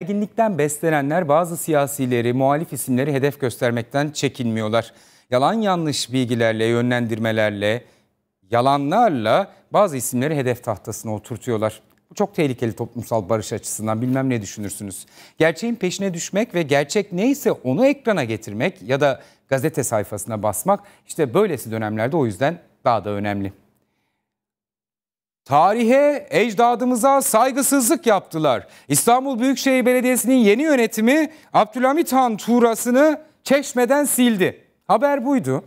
Gerginlikten beslenenler bazı siyasileri, muhalif isimleri hedef göstermekten çekinmiyorlar. Yalan yanlış bilgilerle, yönlendirmelerle, yalanlarla bazı isimleri hedef tahtasına oturtuyorlar. Bu çok tehlikeli toplumsal barış açısından bilmem ne düşünürsünüz. Gerçeğin peşine düşmek ve gerçek neyse onu ekrana getirmek ya da gazete sayfasına basmak işte böylesi dönemlerde o yüzden daha da önemli. Tarihe, ecdadımıza saygısızlık yaptılar. İstanbul Büyükşehir Belediyesi'nin yeni yönetimi Abdülhamit Han Tuğrası'nı çeşmeden sildi. Haber buydu.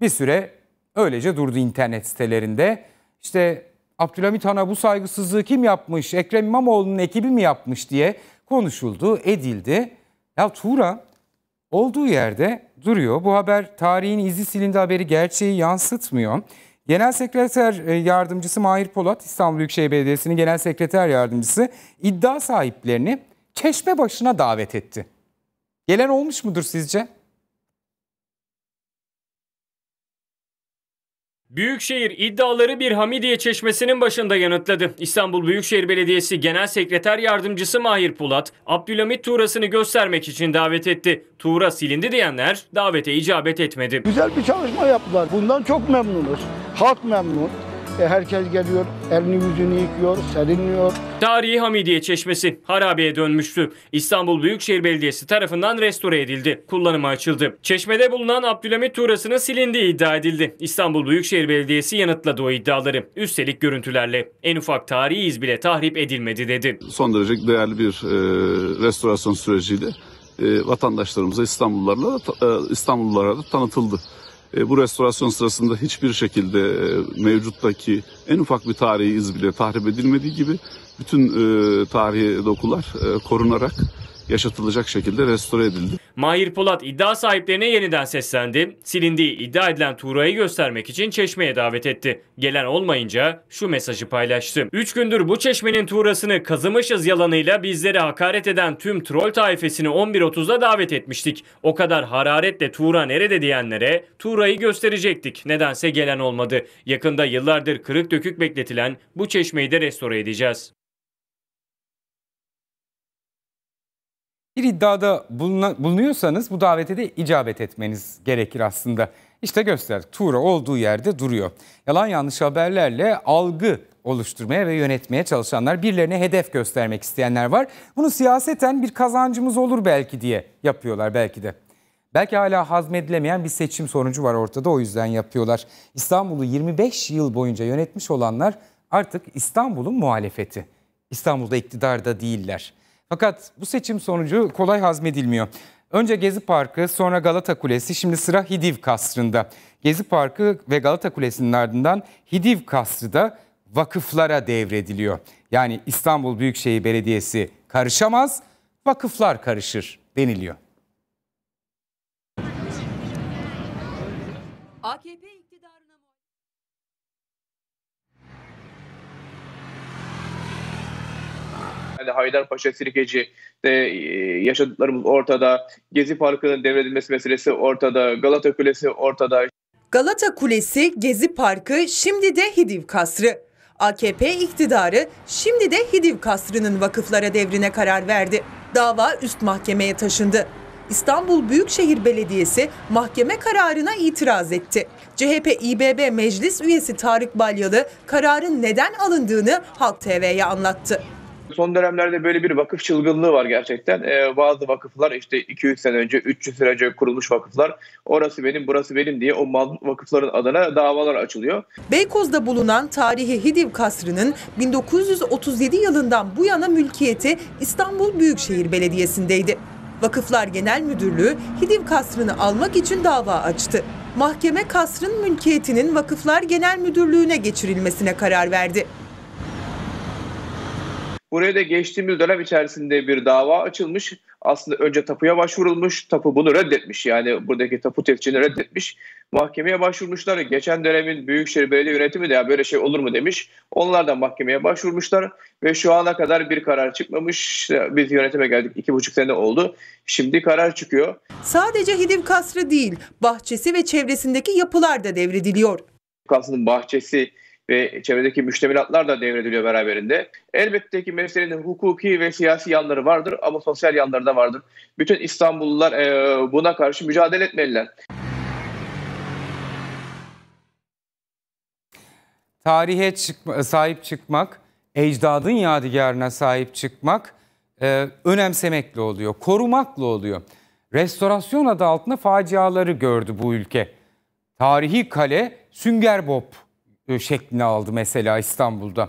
Bir süre öylece durdu internet sitelerinde. İşte Abdülhamit Han'a bu saygısızlığı kim yapmış, Ekrem İmamoğlu'nun ekibi mi yapmış diye konuşuldu, edildi. Ya Tuğra olduğu yerde duruyor. Bu haber tarihin izi silindi haberi gerçeği yansıtmıyor. Genel Sekreter e, Yardımcısı Mahir Polat, İstanbul Büyükşehir Belediyesi'nin Genel Sekreter Yardımcısı iddia sahiplerini çeşme başına davet etti. Gelen olmuş mudur sizce? Büyükşehir iddiaları bir Hamidiye çeşmesinin başında yanıtladı. İstanbul Büyükşehir Belediyesi Genel Sekreter Yardımcısı Mahir Pulat, Abdülhamit Tuğrasını göstermek için davet etti. Tuğra silindi diyenler davete icabet etmedi. Güzel bir çalışma yaptılar. Bundan çok memnunuz. Halk memnun. E, herkes geliyor, elini yüzünü yıkıyor, serinliyor. Tarihi Hamidiye Çeşmesi harabeye dönmüştü. İstanbul Büyükşehir Belediyesi tarafından restore edildi. Kullanıma açıldı. Çeşmede bulunan Abdülhamit Tuğrası'nın silindiği iddia edildi. İstanbul Büyükşehir Belediyesi yanıtladı o iddiaları. Üstelik görüntülerle. En ufak tarihi iz bile tahrip edilmedi dedi. Son derece değerli bir e, restorasyon süreciyle e, vatandaşlarımıza İstanbullularla e, İstanbullulara da tanıtıldı. E, bu restorasyon sırasında hiçbir şekilde e, mevcuttaki en ufak bir tarihi iz bile tahrip edilmediği gibi bütün e, tarihi dokular korunarak yaşatılacak şekilde restore edildi. Mahir Polat iddia sahiplerine yeniden seslendi. Silindiği iddia edilen Tuğra'yı göstermek için çeşmeye davet etti. Gelen olmayınca şu mesajı paylaştı. 3 gündür bu çeşmenin Tuğra'sını kazımışız yalanıyla bizleri hakaret eden tüm troll taifesini 11.30'da davet etmiştik. O kadar hararetle Tuğra nerede diyenlere Tuğra'yı gösterecektik. Nedense gelen olmadı. Yakında yıllardır kırık dökük bekletilen bu çeşmeyi de restore edeceğiz. bir iddiada bulunuyorsanız bu davete de icabet etmeniz gerekir aslında. İşte göster, Tuğra olduğu yerde duruyor. Yalan yanlış haberlerle algı oluşturmaya ve yönetmeye çalışanlar, birilerine hedef göstermek isteyenler var. Bunu siyaseten bir kazancımız olur belki diye yapıyorlar belki de. Belki hala hazmedilemeyen bir seçim sonucu var ortada o yüzden yapıyorlar. İstanbul'u 25 yıl boyunca yönetmiş olanlar artık İstanbul'un muhalefeti. İstanbul'da iktidarda değiller. Fakat bu seçim sonucu kolay hazmedilmiyor. Önce Gezi Parkı, sonra Galata Kulesi, şimdi sıra Hidiv Kasrı'nda. Gezi Parkı ve Galata Kulesi'nin ardından Hidiv Kasrı da vakıflara devrediliyor. Yani İstanbul Büyükşehir Belediyesi karışamaz, vakıflar karışır deniliyor. AKP iktidarı Yani Haydarpaşa, Sirkeci e, yaşadıklarımız ortada. Gezi Parkı'nın devredilmesi meselesi ortada. Galata Kulesi ortada. Galata Kulesi, Gezi Parkı, şimdi de Hidiv Kasrı. AKP iktidarı şimdi de Hidiv Kasrı'nın vakıflara devrine karar verdi. Dava üst mahkemeye taşındı. İstanbul Büyükşehir Belediyesi mahkeme kararına itiraz etti. CHP İBB Meclis üyesi Tarık Balyalı kararın neden alındığını Halk TV'ye anlattı son dönemlerde böyle bir vakıf çılgınlığı var gerçekten. Ee, bazı vakıflar işte 2-3 sene önce, 300 sene önce kurulmuş vakıflar orası benim, burası benim diye o mal vakıfların adına davalar açılıyor. Beykoz'da bulunan tarihi Hidiv Kasrı'nın 1937 yılından bu yana mülkiyeti İstanbul Büyükşehir Belediyesi'ndeydi. Vakıflar Genel Müdürlüğü Hidiv Kasrı'nı almak için dava açtı. Mahkeme kasrın mülkiyetinin Vakıflar Genel Müdürlüğü'ne geçirilmesine karar verdi. Buraya da geçtiğimiz dönem içerisinde bir dava açılmış. Aslında önce tapuya başvurulmuş. Tapu bunu reddetmiş. Yani buradaki tapu teftişini reddetmiş. Mahkemeye başvurmuşlar. Geçen dönemin Büyükşehir Belediye Yönetimi de ya böyle şey olur mu demiş. Onlar da mahkemeye başvurmuşlar. Ve şu ana kadar bir karar çıkmamış. Biz yönetime geldik. iki buçuk sene oldu. Şimdi karar çıkıyor. Sadece Hidim Kasrı değil, bahçesi ve çevresindeki yapılar da devrediliyor. Kasrı'nın bahçesi ve çevredeki müştemilatlar da devrediliyor beraberinde. Elbette ki meselenin hukuki ve siyasi yanları vardır ama sosyal yanları da vardır. Bütün İstanbullular e, buna karşı mücadele etmeliler. Tarihe çıkma, sahip çıkmak, ecdadın yadigarına sahip çıkmak e, önemsemekle oluyor, korumakla oluyor. Restorasyon adı altında faciaları gördü bu ülke. Tarihi kale Sünger Bob şeklini aldı mesela İstanbul'da.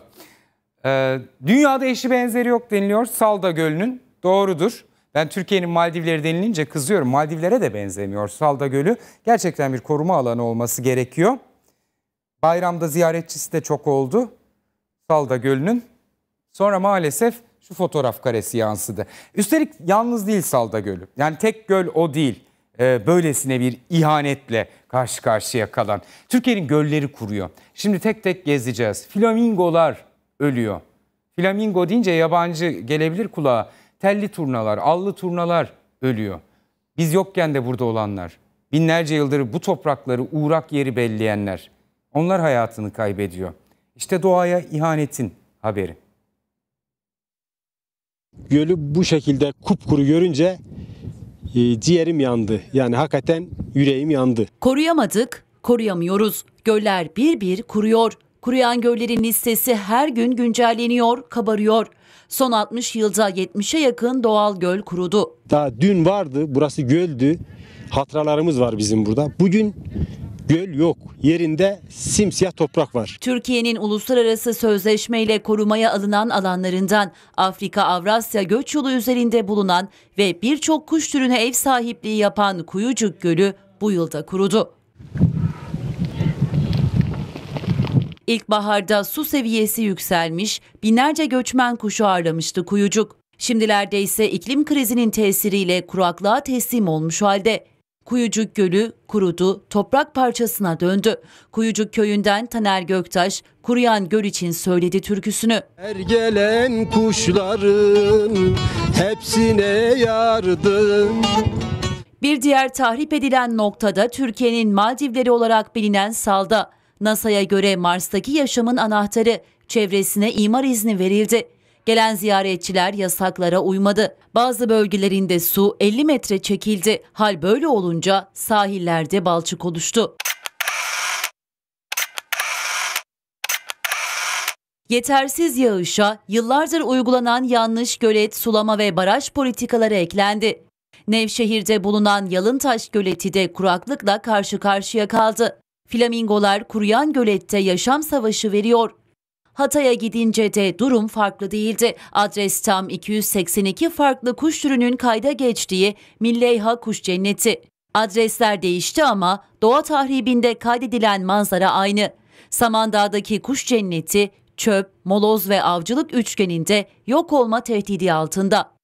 Ee, dünyada eşi benzeri yok deniliyor Salda Gölü'nün. Doğrudur. Ben Türkiye'nin Maldivleri denilince kızıyorum. Maldivlere de benzemiyor Salda Gölü. Gerçekten bir koruma alanı olması gerekiyor. Bayramda ziyaretçisi de çok oldu. Salda Gölü'nün. Sonra maalesef şu fotoğraf karesi yansıdı. Üstelik yalnız değil Salda Gölü. Yani tek göl o değil. E, böylesine bir ihanetle karşı karşıya kalan. Türkiye'nin gölleri kuruyor. Şimdi tek tek gezeceğiz. Flamingolar ölüyor. Flamingo deyince yabancı gelebilir kulağa. Telli turnalar, allı turnalar ölüyor. Biz yokken de burada olanlar, binlerce yıldır bu toprakları uğrak yeri belleyenler, onlar hayatını kaybediyor. İşte doğaya ihanetin haberi. Gölü bu şekilde kupkuru görünce e, ciğerim yandı. Yani hakikaten yüreğim yandı. Koruyamadık, koruyamıyoruz. Göller bir bir kuruyor. Kuruyan göllerin listesi her gün güncelleniyor, kabarıyor. Son 60 yılda 70'e yakın doğal göl kurudu. Daha dün vardı, burası göldü. Hatıralarımız var bizim burada. Bugün göl yok. Yerinde simsiyah toprak var. Türkiye'nin uluslararası sözleşmeyle korumaya alınan alanlarından Afrika Avrasya göç yolu üzerinde bulunan ve birçok kuş türüne ev sahipliği yapan Kuyucuk Gölü bu yılda kurudu. İlkbaharda su seviyesi yükselmiş, binlerce göçmen kuşu ağırlamıştı Kuyucuk. Şimdilerde ise iklim krizinin tesiriyle kuraklığa teslim olmuş halde. Kuyucuk Gölü kurudu, toprak parçasına döndü. Kuyucuk köyünden Taner Göktaş, kuruyan göl için söyledi türküsünü. Her gelen kuşların hepsine yardım. Bir diğer tahrip edilen noktada Türkiye'nin Maldivleri olarak bilinen Salda. NASA'ya göre Mars'taki yaşamın anahtarı çevresine imar izni verildi. Gelen ziyaretçiler yasaklara uymadı. Bazı bölgelerinde su 50 metre çekildi. Hal böyle olunca sahillerde balçık oluştu. Yetersiz yağışa yıllardır uygulanan yanlış gölet, sulama ve baraj politikaları eklendi. Nevşehir'de bulunan Yalıntaş Göleti de kuraklıkla karşı karşıya kaldı. Flamingolar kuruyan gölette yaşam savaşı veriyor. Hatay'a gidince de durum farklı değildi. Adres tam 282 farklı kuş türünün kayda geçtiği Milleyha Kuş Cenneti. Adresler değişti ama doğa tahribinde kaydedilen manzara aynı. Samandağ'daki kuş cenneti çöp, moloz ve avcılık üçgeninde yok olma tehdidi altında.